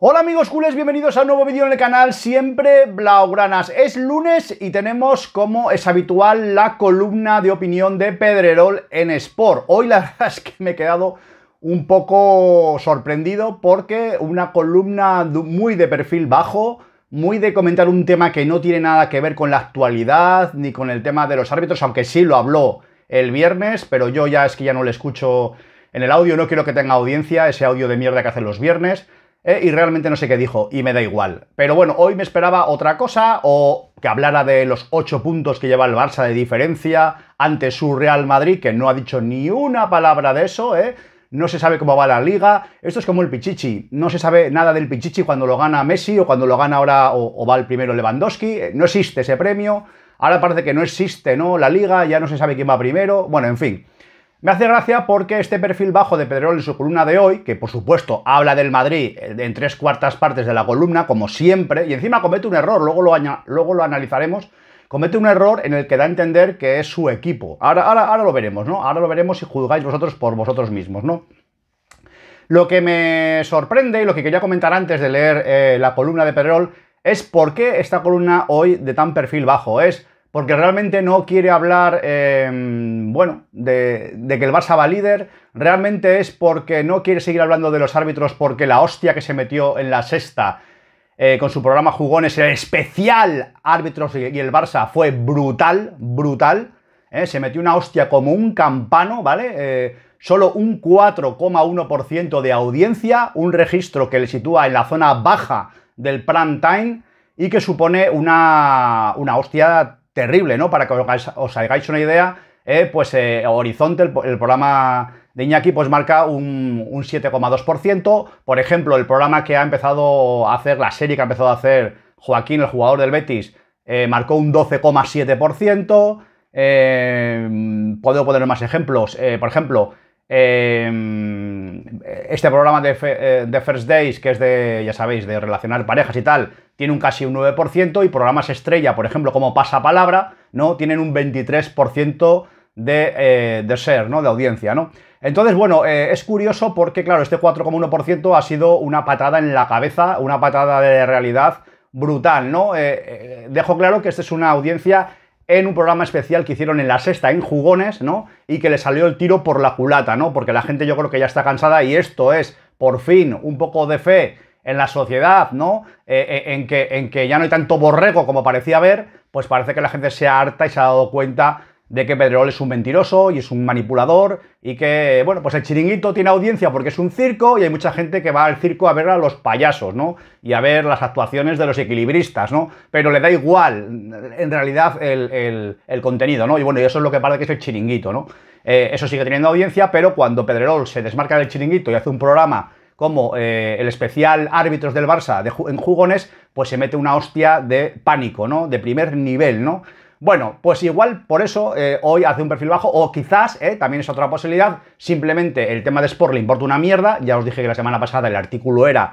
Hola amigos cules, bienvenidos a un nuevo vídeo en el canal Siempre Blaugranas. Es lunes y tenemos, como es habitual, la columna de opinión de Pedrerol en Sport. Hoy la verdad es que me he quedado un poco sorprendido porque una columna muy de perfil bajo, muy de comentar un tema que no tiene nada que ver con la actualidad ni con el tema de los árbitros, aunque sí lo habló el viernes, pero yo ya es que ya no le escucho en el audio, no quiero que tenga audiencia, ese audio de mierda que hacen los viernes. ¿eh? y realmente no sé qué dijo, y me da igual. Pero bueno, hoy me esperaba otra cosa, o que hablara de los 8 puntos que lleva el Barça de diferencia ante su Real Madrid, que no ha dicho ni una palabra de eso, ¿eh? No se sabe cómo va la liga. Esto es como el Pichichi. No se sabe nada del Pichichi cuando lo gana Messi o cuando lo gana ahora o, o va el primero Lewandowski. Eh, no existe ese premio. Ahora parece que no existe, ¿no? La liga, ya no se sabe quién va primero. Bueno, en fin. Me hace gracia porque este perfil bajo de Pedrerol en su columna de hoy, que por supuesto habla del Madrid eh, en tres cuartas partes de la columna, como siempre, y encima comete un error, luego lo, luego lo analizaremos, comete un error en el que da a entender que es su equipo. Ahora, ahora, ahora lo veremos, ¿no? Ahora lo veremos si juzgáis vosotros por vosotros mismos, ¿no? Lo que me sorprende y lo que quería comentar antes de leer eh, la columna de Pedrerol es por qué esta columna hoy de tan perfil bajo es porque realmente no quiere hablar, eh, bueno, de, que el Barça va líder, realmente es porque no quiere seguir hablando de los árbitros, porque la hostia que se metió en la sexta eh, con su programa Jugones, el especial árbitros y el Barça fue brutal, brutal, eh, se metió una hostia como un campano, ¿vale? solo un 4,1% de audiencia, un registro que le sitúa en la zona baja del prime time y que supone una, una hostia terrible, ¿no? Para que os hagáis una idea, eh, pues eh, Horizonte, el, programa de Iñaki, pues marca un, 7,2%. Por ejemplo, el programa que ha empezado a hacer, la serie que ha empezado a hacer Joaquín, el jugador del Betis, eh, marcó un 12,7%. Mm, puedo poner más ejemplos. por ejemplo, eh, este programa eh, de, First Days, que es de, ya sabéis, de relacionar parejas y tal, tiene un casi un 9%, y programas estrella, por ejemplo, como Pasapalabra, ¿no? Tienen un 23% de, eh, de ser, ¿no? De audiencia, ¿no? Entonces, bueno, eh, es curioso porque, claro, este 4,1% ha sido una patada en la cabeza, una patada de realidad brutal, ¿no? dejo claro que esta es una audiencia en un programa especial que hicieron en la sexta, en Jugones, ¿no? Y que le salió el tiro por la culata, ¿no? Porque la gente yo creo que ya está cansada y esto es, por fin, un poco de fe en la sociedad, ¿no? Eh, eh, en, que, en que ya no hay tanto borrego como parecía haber, pues parece que la gente se ha harta y se ha dado cuenta de que Pedrerol es un mentiroso y es un manipulador y que, bueno, pues el chiringuito tiene audiencia porque es un circo y hay mucha gente que va al circo a ver a los payasos, ¿no? Y a ver las actuaciones de los equilibristas, ¿no? Pero le da igual, en realidad, el, contenido, ¿no? Y bueno, eso es lo que parece que es el chiringuito, ¿no? Eh, eso sigue teniendo audiencia, pero cuando Pedrerol se desmarca del chiringuito y hace un programa como eh, el especial árbitros del Barça en jugones, pues se mete una hostia de pánico, ¿no? De primer nivel, ¿no? Bueno, pues igual por eso eh, hoy hace un perfil bajo, o quizás, eh, también es otra posibilidad, simplemente el tema de Sport le importa una mierda, ya os dije que la semana pasada el artículo era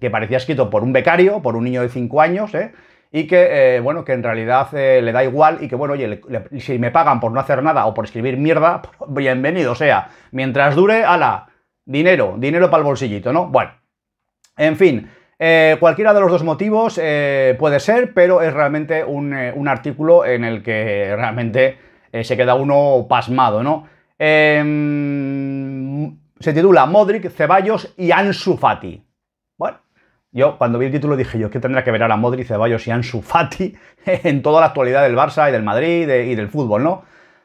que parecía escrito por un becario, por un niño de 5 años, eh, y que, bueno, que en realidad le da igual y que, bueno, oye, si me pagan por no hacer nada o por escribir mierda, pues bienvenido sea. Mientras dure, ala, dinero, dinero para el bolsillito, ¿no? Bueno, en fin, eh, cualquiera de los dos motivos eh, puede ser, pero es realmente un, eh, artículo en el que realmente se queda uno pasmado, ¿no? Em, se titula Modric, Ceballos y Ansu Fati. Bueno, yo cuando vi el título dije yo, ¿qué tendrá que ver ahora Modric, Ceballos y Ansu Fati en toda la actualidad del Barça y del Madrid y, y del fútbol, ¿no?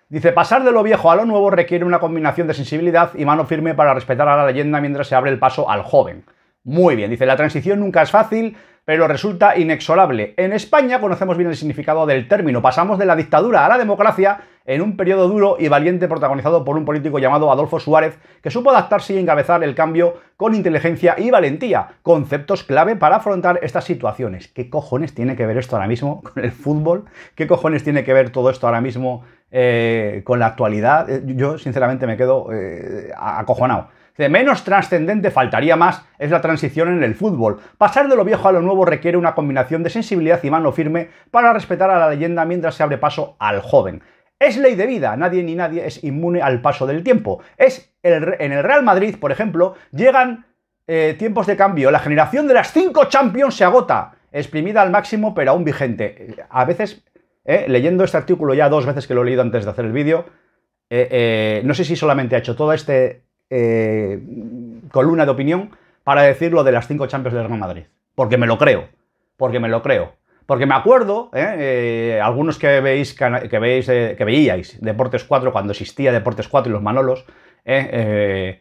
Dice, pasar de lo viejo a lo nuevo requiere una combinación de sensibilidad y mano firme para respetar a la leyenda mientras se abre el paso al joven. Muy bien, dice, la transición nunca es fácil, pero resulta inexorable. En España conocemos bien el significado del término. Pasamos de la dictadura a la democracia en un periodo duro y valiente protagonizado por un político llamado Adolfo Suárez, que supo adaptarse y encabezar el cambio con inteligencia y valentía, conceptos clave para afrontar estas situaciones. ¿Qué cojones tiene que ver esto ahora mismo con el fútbol? ¿Qué cojones tiene que ver todo esto ahora mismo eh, con la actualidad? Eh, yo sinceramente me quedo eh, acojonado. De menos trascendente faltaría más es la transición en el fútbol. Pasar de lo viejo a lo nuevo requiere una combinación de sensibilidad y mano firme para respetar a la leyenda mientras se abre paso al joven. Es ley de vida, nadie ni nadie es inmune al paso del tiempo. Es el, en el Real Madrid, por ejemplo, llegan eh, tiempos de cambio. La generación de las cinco Champions se agota, exprimida al máximo pero aún vigente. A veces, eh, leyendo este artículo ya dos veces que lo he leído antes de hacer el vídeo, eh, no sé si solamente ha hecho todo este eh, columna de opinión para decir lo de las cinco Champions del Real Madrid. Porque me lo creo. Porque me lo creo. Porque me acuerdo, ¿eh? Eh, algunos que veis, que, veis eh, que veíais Deportes 4 cuando existía Deportes 4 y los Manolos, no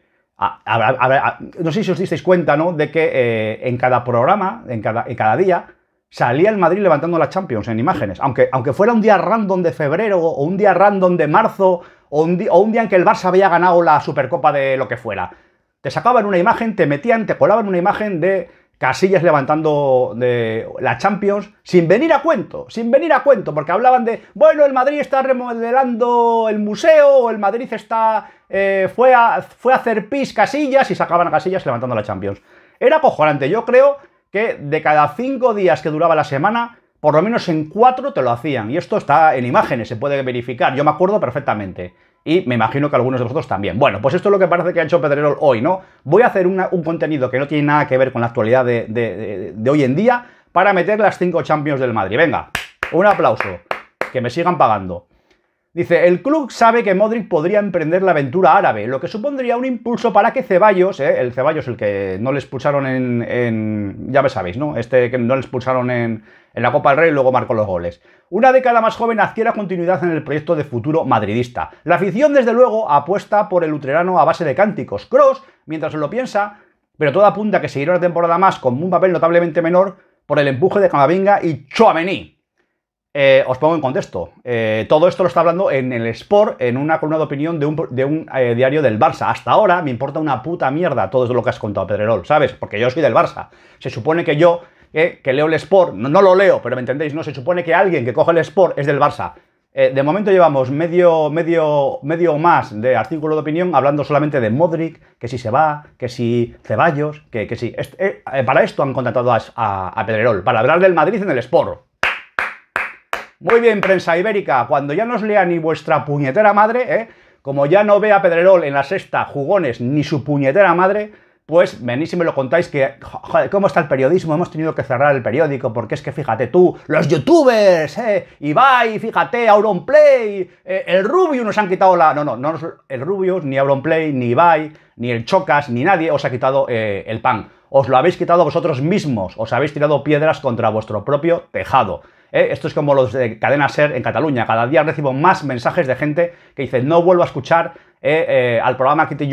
sé si os disteis cuenta, ¿no? De que en cada programa, en cada, cada día, salía el Madrid levantando las Champions en imágenes. Aunque, aunque fuera un día random de febrero o un día random de marzo o un, día, en que el Barça había ganado la Supercopa de lo que fuera. Te sacaban una imagen, te metían, te colaban una imagen de Casillas levantando de la Champions sin venir a cuento, sin venir a cuento, porque hablaban de, bueno, el Madrid está remodelando el museo, o el Madrid está, eh, fue, a, fue a hacer pis Casillas y sacaban a Casillas levantando la Champions. Era cojonante, yo creo que de cada cinco días que duraba la semana, por lo menos en cuatro te lo hacían. Y esto está en imágenes, se puede verificar. Yo me acuerdo perfectamente. Y me imagino que algunos de vosotros también. Bueno, pues esto es lo que parece que ha hecho Pedrerol hoy, ¿no? Voy a hacer un contenido que no tiene nada que ver con la actualidad de, de hoy en día para meter las cinco Champions del Madrid. Venga, un aplauso. Que me sigan pagando. Dice, el club sabe que Modric podría emprender la aventura árabe, lo que supondría un impulso para que Ceballos, eh, el Ceballos, el que no le expulsaron en, ya me sabéis, ¿no? Este que no le expulsaron en, la Copa del Rey y luego marcó los goles. Una década más joven adquiera continuidad en el proyecto de futuro madridista. La afición, desde luego, apuesta por el utrerano a base de cánticos. Cross, mientras se lo piensa, pero todo apunta a que seguirá una temporada más con un papel notablemente menor por el empuje de Camavinga y Chouameni. Eh, os pongo en contexto. Eh, todo esto lo está hablando en el Sport, en una columna de opinión de un, eh, diario del Barça. Hasta ahora me importa una puta mierda todo lo que has contado, Pedrerol, ¿sabes? Porque yo soy del Barça. Se supone que yo, que leo el Sport, no, lo leo, pero me entendéis, ¿no? Se supone que alguien que coge el Sport es del Barça. de momento llevamos medio, medio, medio más de artículo de opinión hablando solamente de Modric, que si se va, que si Ceballos, que, si. para esto han contratado a, a Pedrerol, para hablar del Madrid en el Sport. Muy bien, prensa ibérica, cuando ya no os lea ni vuestra puñetera madre, ¿eh? como ya no ve a Pedrerol en la sexta, jugones, ni su puñetera madre, pues venís y me lo contáis que, joder, ¿cómo está el periodismo? Hemos tenido que cerrar el periódico porque es que fíjate tú, los youtubers, eh, Ibai, fíjate, Auronplay, eh, el Rubio nos han quitado la... No, no, no, el Rubio, ni Auronplay, ni Ibai, ni el Chocas, ni nadie os ha quitado eh, el pan. Os lo habéis quitado vosotros mismos, os habéis tirado piedras contra vuestro propio tejado. ¿eh? Esto es como los de Cadena Ser en Cataluña. Cada día recibo más mensajes de gente que dice, no vuelvo a escuchar eh, eh, al programa que te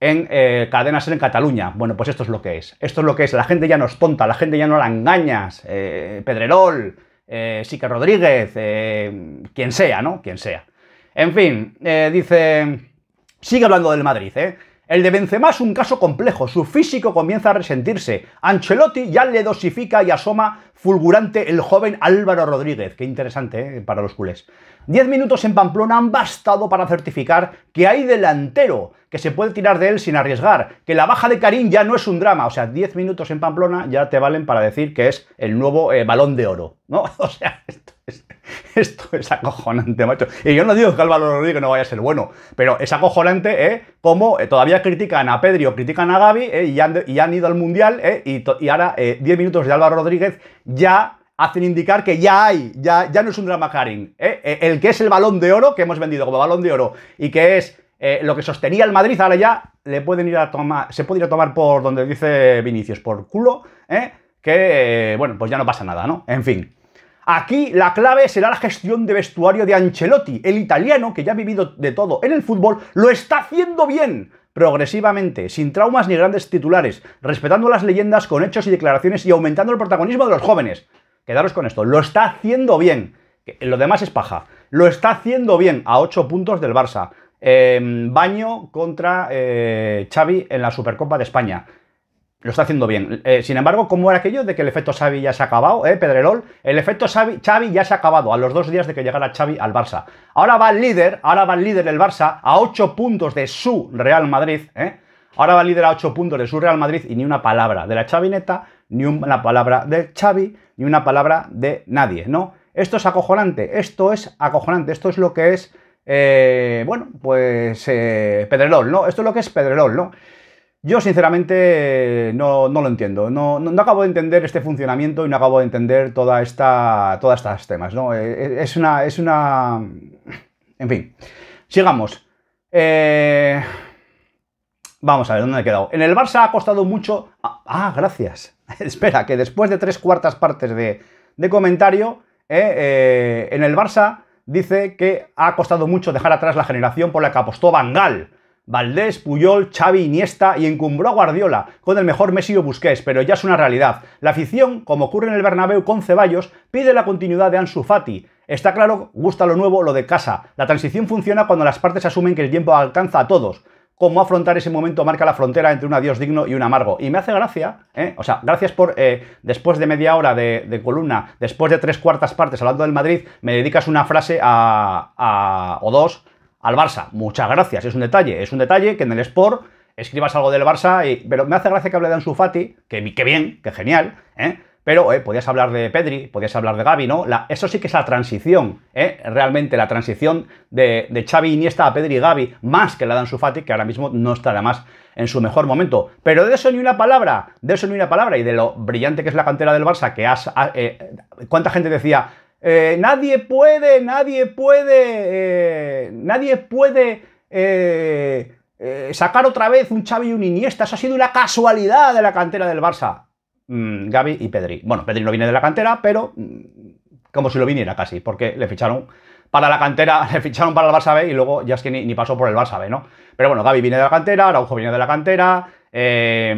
en Cadena Ser en Cataluña. Bueno, pues esto es lo que es. Esto es lo que es. La gente ya no es tonta, la gente ya no la engañas. Pedrerol, eh, Sique Rodríguez, quien sea, ¿no? Quien sea. En fin, dice... Sigue hablando del Madrid, ¿eh? El de Benzema es un caso complejo, su físico comienza a resentirse. Ancelotti ya le dosifica y asoma fulgurante el joven Álvaro Rodríguez. Qué interesante ¿eh? para los culés. Diez minutos en Pamplona han bastado para certificar que hay delantero, que se puede tirar de él sin arriesgar, que la baja de Karim ya no es un drama. O sea, diez minutos en Pamplona ya te valen para decir que es el nuevo eh, balón de oro. ¿no? O sea, Esto es acojonante, macho. Y yo no digo que Álvaro Rodríguez no vaya a ser bueno, pero es acojonante, ¿eh? Como eh, todavía critican a Pedri o critican a Gaby ¿eh? y, han, ido al Mundial, ¿eh? y, ahora 10 minutos de Álvaro Rodríguez ya hacen indicar que ya hay, ya, no es un drama ¿eh? E, el que es el balón de oro, que hemos vendido como balón de oro, y que es lo que sostenía el Madrid, ahora ya le pueden ir a tomar, se puede ir a tomar por donde dice Vinicius, por culo, que, bueno, pues ya no pasa nada, ¿no? En fin. Aquí la clave será la gestión de vestuario de Ancelotti. El italiano, que ya ha vivido de todo en el fútbol, lo está haciendo bien progresivamente, sin traumas ni grandes titulares, respetando las leyendas con hechos y declaraciones y aumentando el protagonismo de los jóvenes. Quedaros con esto, lo está haciendo bien. Lo demás es paja. Lo está haciendo bien a 8 puntos del Barça. Em, baño contra eh, Xavi en la Supercopa de España lo está haciendo bien. Eh, sin embargo, ¿cómo era aquello de que el efecto Xavi ya se ha acabado? ¿Eh, Pedrerol? El efecto Xavi, Xavi, ya se ha acabado a los dos días de que llegara Xavi al Barça. Ahora va el líder, ahora va el líder del Barça a ocho puntos de su Real Madrid, ¿eh? Ahora va el líder a ocho puntos de su Real Madrid y ni una palabra de la chavineta, ni una palabra de Xavi, ni una palabra de nadie, ¿no? Esto es acojonante, esto es acojonante, esto es lo que es, eh, bueno, pues eh, ¿no? Esto es lo que es Pedrerol, ¿no? Yo sinceramente no, lo entiendo, no, acabo de entender este funcionamiento y no acabo de entender toda esta, todas estas temas. Eh, eh, es una, es una... En fin, sigamos. Eh, vamos a ver, ¿dónde he quedado? En el Barça ha costado mucho... Ah, ah gracias. Espera, que después de tres cuartas partes de, comentario, en el Barça dice que ha costado mucho dejar atrás la generación por la que apostó Bangal Valdés, Puyol, Xavi, Iniesta y encumbró a Guardiola con el mejor Messi o Busquets, pero ya es una realidad. La afición, como ocurre en el Bernabéu con Ceballos, pide la continuidad de Ansu Fati. Está claro, gusta lo nuevo, lo de casa. La transición funciona cuando las partes asumen que el tiempo alcanza a todos. Cómo afrontar ese momento marca la frontera entre un adiós digno y un amargo. Y me hace gracia, ¿eh? o sea, gracias por, eh, después de media hora de, columna, después de tres cuartas partes hablando del Madrid, me dedicas una frase a, a o dos al Barça. Muchas gracias, es un detalle, es un detalle que en el Sport escribas algo del Barça, y, pero me hace gracia que hable de Ansu Fati, que, que bien, que genial, ¿eh? pero eh, podías hablar de Pedri, podías hablar de Gaby, ¿no? eso sí que es la transición, ¿eh? realmente la transición de, Xavi Iniesta a Pedri y Gaby, más que la de Ansu Fati, que ahora mismo no estará más en su mejor momento. Pero de eso ni una palabra, de eso ni una palabra, y de lo brillante que es la cantera del Barça, que has... Eh, ¿Cuánta gente decía eh, nadie puede, nadie puede, eh, nadie puede eh, sacar otra vez un Xavi y un Iniesta. Eso ha sido una casualidad de la cantera del Barça. Mm, Gaby y Pedri. Bueno, Pedri no viene de la cantera, pero mm, como si lo viniera casi, porque le ficharon para la cantera, le ficharon para el Barça B y luego ya es que ni, ni pasó por el Barça B, ¿no? Pero bueno, Gaby viene de la cantera, Araujo viene de la cantera, eh,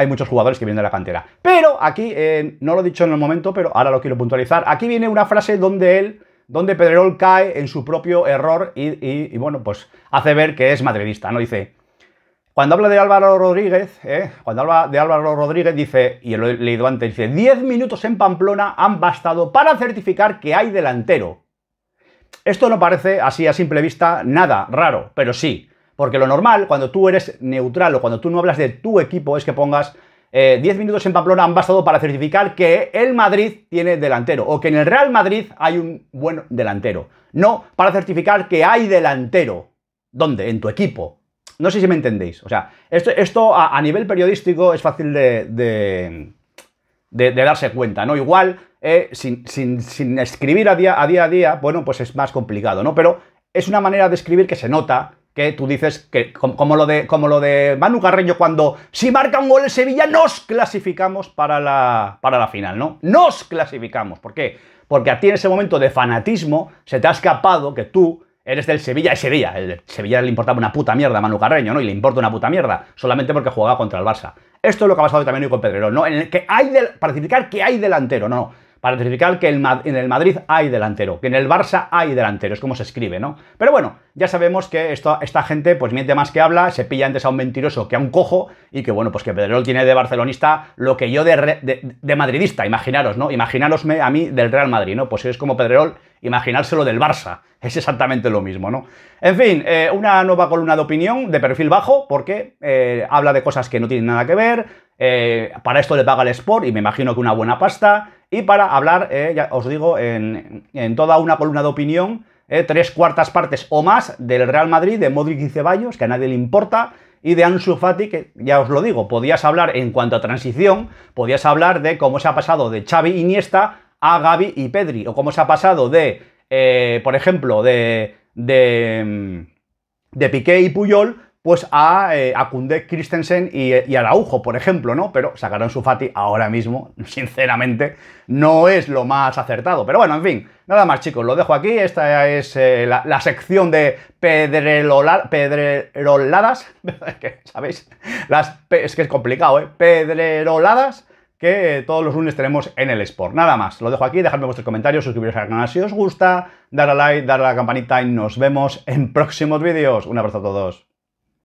hay muchos jugadores que vienen de la cantera. Pero aquí, eh, no lo he dicho en el momento, pero ahora lo quiero puntualizar. Aquí viene una frase donde él, donde Pedrerol cae en su propio error y, bueno, pues hace ver que es madridista, ¿no? Dice, cuando habla de Álvaro Rodríguez, ¿eh? cuando habla de Álvaro Rodríguez, dice, y lo he leído antes, dice, 10 minutos en Pamplona han bastado para certificar que hay delantero. Esto no parece, así a simple vista, nada raro, pero sí, porque lo normal, cuando tú eres neutral o cuando tú no hablas de tu equipo, es que pongas 10 eh, minutos en Pamplona han bastado para certificar que el Madrid tiene delantero o que en el Real Madrid hay un buen delantero. No para certificar que hay delantero. ¿Dónde? En tu equipo. No sé si me entendéis. O sea, esto, a, nivel periodístico es fácil de, darse cuenta, ¿no? Igual, eh, sin, escribir a día, a día a día, bueno, pues es más complicado, ¿no? Pero es una manera de escribir que se nota que tú dices que como, lo de, como lo de Manu Carreño cuando si marca un gol en Sevilla nos clasificamos para la, para la final, ¿no? Nos clasificamos. ¿Por qué? Porque a ti en ese momento de fanatismo se te ha escapado que tú eres del Sevilla ese día. El Sevilla le importaba una puta mierda a Manu Carreño, ¿no? Y le importa una puta mierda solamente porque jugaba contra el Barça. Esto es lo que ha pasado también con Pedrerol, ¿no? En el que hay, de, para que hay delantero, no, no para certificar que en el Madrid hay delantero, que en el Barça hay delantero, es como se escribe, ¿no? Pero bueno, ya sabemos que esta gente pues miente más que habla, se pilla antes a un mentiroso que a un cojo y que bueno, pues que Pedrerol tiene de barcelonista lo que yo de, madridista, imaginaros, ¿no? Imaginarosme a mí del Real Madrid, ¿no? Pues es como Pedrerol imaginárselo del Barça. Es exactamente lo mismo, ¿no? En fin, eh, una nueva columna de opinión de perfil bajo, porque eh, habla de cosas que no tienen nada que ver. Eh, para esto le paga el Sport y me imagino que una buena pasta. Y para hablar, eh, ya os digo, en, toda una columna de opinión, eh, tres cuartas partes o más del Real Madrid, de Modric y Ceballos, que a nadie le importa, y de Ansu Fati, que ya os lo digo, podías hablar en cuanto a transición, podías hablar de cómo se ha pasado de Xavi Iniesta a Gaby y Pedri, o cómo se ha pasado de, eh, por ejemplo, de, de, mm, de Piqué y Puyol pues a, eh, Christensen y, a eh, Araujo, por ejemplo, ¿no? Pero sacaron su Fati ahora mismo, sinceramente, no es lo más acertado. Pero bueno, en fin, nada más chicos, lo dejo aquí. Esta es eh, la, sección de pedreroladas, ¿sabéis? Las, es que es complicado, ¿eh? Pedreroladas que todos los lunes tenemos en el Sport. Nada más, lo dejo aquí, dejadme vuestros comentarios, suscribiros al canal si os gusta, dar a like, dar a la campanita y nos vemos en próximos vídeos. Un abrazo a todos.